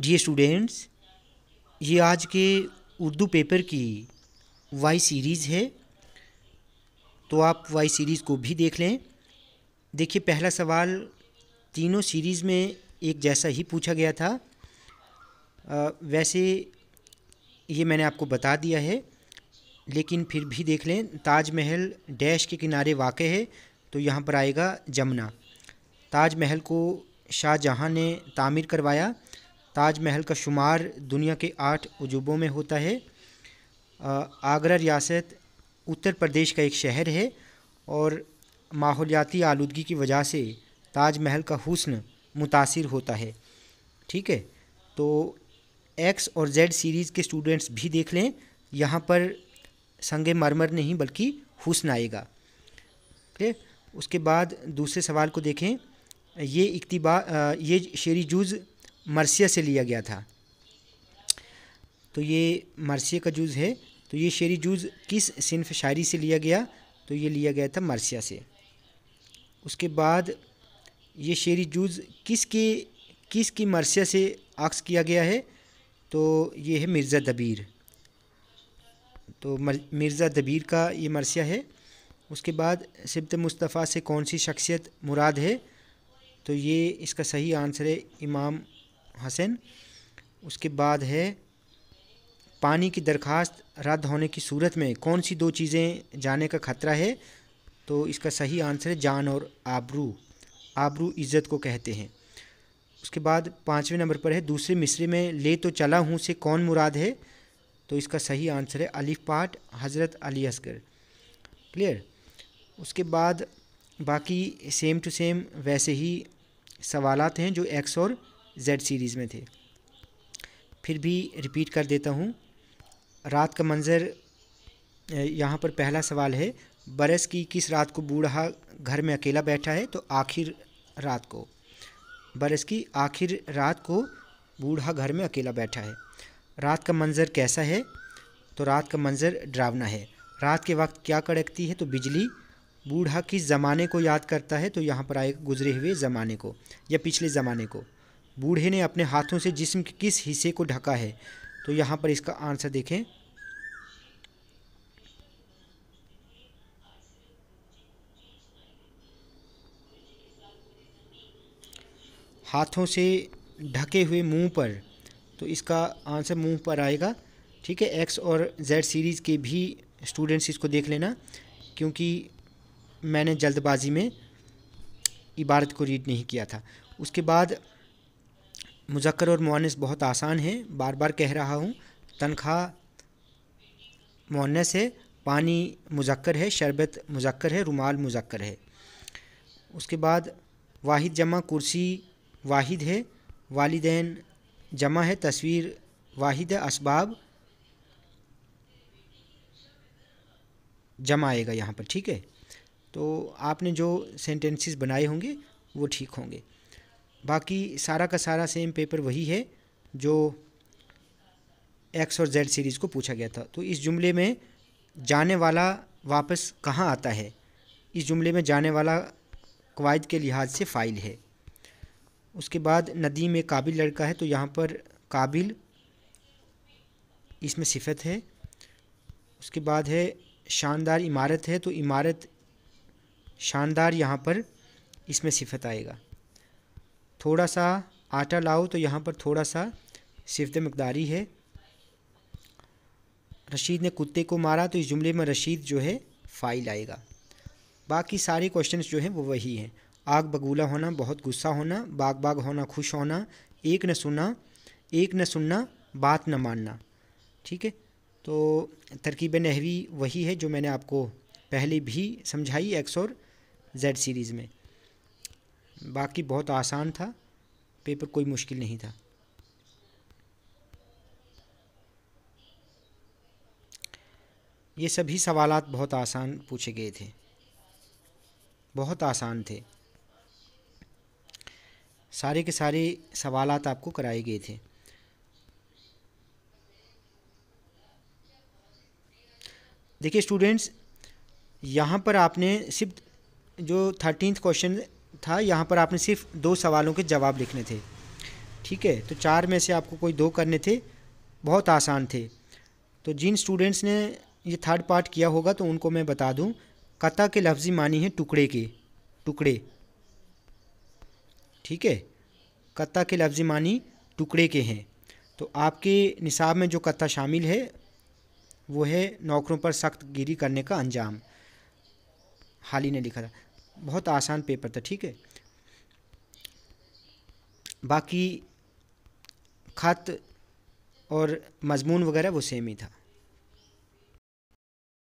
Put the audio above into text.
जी students ये आज के उर्दू पेपर की वाई सीरीज़ है तो आप वाई सीरीज़ को भी देख लें देखिए पहला सवाल तीनों सीरीज़ में एक जैसा ही पूछा गया था आ, वैसे ये मैंने आपको बता दिया है लेकिन फिर भी देख लें ताजमहल डैश के किनारे वाक़ है तो यहाँ पर आएगा जमुना ताजमहल को शाहजहाँ ने तामीर करवाया ताजमहल का शुमार दुनिया के आठ अजूबों में होता है आगरा रियासत उत्तर प्रदेश का एक शहर है और माहौलियाती आलूगी की वजह से ताजमहल का हुस्न मुतासर होता है ठीक है तो एक्स और जेड सीरीज़ के स्टूडेंट्स भी देख लें यहाँ पर संग मरमर नहीं बल्कि हुसन आएगा ठीक उसके बाद दूसरे सवाल को देखें ये इकतबा ये शेरी जुज़ मरसिया से लिया गया था तो ये मरसिया का जूज़ है तो ये शेरी जूज़ किस सिनफ शायरी से लिया गया तो ये लिया गया था मरसिया से उसके बाद ये शेरी जूज़ किस के किस की मरसिया से अक्स किया गया है तो ये है मिर्ज़ा दबीर तो मिर्ज़ा दबीर का ये मरसिया है उसके बाद सिबत मुस्तफ़ा से कौन सी शख्सियत मुराद है तो ये इसका सही आंसर है इमाम हसन उसके बाद है पानी की दरख्वास्त रद्द होने की सूरत में कौन सी दो चीज़ें जाने का खतरा है तो इसका सही आंसर है जान और आबरू आबरू इज़्ज़त को कहते हैं उसके बाद पाँचवें नंबर पर है दूसरे मिसरे में ले तो चला हूँ से कौन मुराद है तो इसका सही आंसर है अलिफ पाट हज़रत अली असगर क्लियर उसके बाद बाकी सेम टू सेम वैसे ही सवालात हैं जो एक्स और जेड सीरीज़ में थे फिर भी रिपीट कर देता हूँ रात का मंज़र यहाँ पर पहला सवाल है बरस की किस रात को बूढ़ा घर में अकेला बैठा है तो आखिर रात को बरस की आखिर रात को बूढ़ा घर में अकेला बैठा है रात का मंज़र कैसा है तो रात का मंज़र डरावना है रात के वक्त क्या कड़कती है तो बिजली बूढ़ा किस ज़माने को याद करता है तो यहाँ पर आएगा गुजरे हुए ज़माने को या पिछले ज़माने को बूढ़े ने अपने हाथों से जिस्म के किस हिस्से को ढका है तो यहाँ पर इसका आंसर देखें हाथों से ढके हुए मुंह पर तो इसका आंसर मुंह पर आएगा ठीक है एक्स और जेड सीरीज़ के भी स्टूडेंट्स इसको देख लेना क्योंकि मैंने जल्दबाजी में इबारत को रीड नहीं किया था उसके बाद मुजक्र और मोनस बहुत आसान है बार बार कह रहा हूँ तनख्वाह मोनस है पानी मुजक्र है शरबत मुजक्र है रुमाल मुजक्र है उसके बाद वाहिद जमा कुर्सी वाहिद है वालदेन जमा है तस्वीर वाहिद है इसबाब जमा आएगा यहाँ पर ठीक है तो आपने जो सेंटेंसेस बनाए होंगे वो ठीक होंगे बाकी सारा का सारा सेम पेपर वही है जो एक्स और जेड सीरीज़ को पूछा गया था तो इस जुमले में जाने वाला वापस कहाँ आता है इस जुमले में जाने वाला कवायद के लिहाज से फ़ाइल है उसके बाद नदी में काबिल लड़का है तो यहाँ पर काबिल इसमें सिफत है उसके बाद है शानदार इमारत है तो इमारत शानदार यहाँ पर इसमें सिफत आएगा थोड़ा सा आटा लाओ तो यहाँ पर थोड़ा सा सिफत मकदारी है रशीद ने कुत्ते को मारा तो इस जुमले में रशीद जो है फ़ाइल आएगा बाकी सारे क्वेश्चन जो हैं वो वही हैं आग बगूला होना बहुत गुस्सा होना बाग बाग होना खुश होना एक न सुना एक न सुनना बात न मानना ठीक है तो तरकीब नहवी वही है जो मैंने आपको पहले भी समझाई एक्स और जेड सीरीज़ में बाकी बहुत आसान था पेपर कोई मुश्किल नहीं था ये सभी सवाल बहुत आसान पूछे गए थे बहुत आसान थे सारे के सारे सवाल आपको कराए गए थे देखिए स्टूडेंट्स यहाँ पर आपने सिर्फ जो थर्टीनथ क्वेश्चन था यहाँ पर आपने सिर्फ दो सवालों के जवाब लिखने थे ठीक है तो चार में से आपको कोई दो करने थे बहुत आसान थे तो जिन स्टूडेंट्स ने ये थर्ड पार्ट किया होगा तो उनको मैं बता दूँ कता के लफ्ज़ी मानी है टुकड़े के टुकड़े ठीक है कत्ता के लफ्ज़ी मानी टुकड़े के हैं तो आपके निसाब में जो कत्ता शामिल है वो है नौकरों पर सख्त गिरी करने का अंजाम हाल ही ने लिखा था बहुत आसान पेपर था ठीक है बाकी खत और मजमून वगैरह वो सेम ही था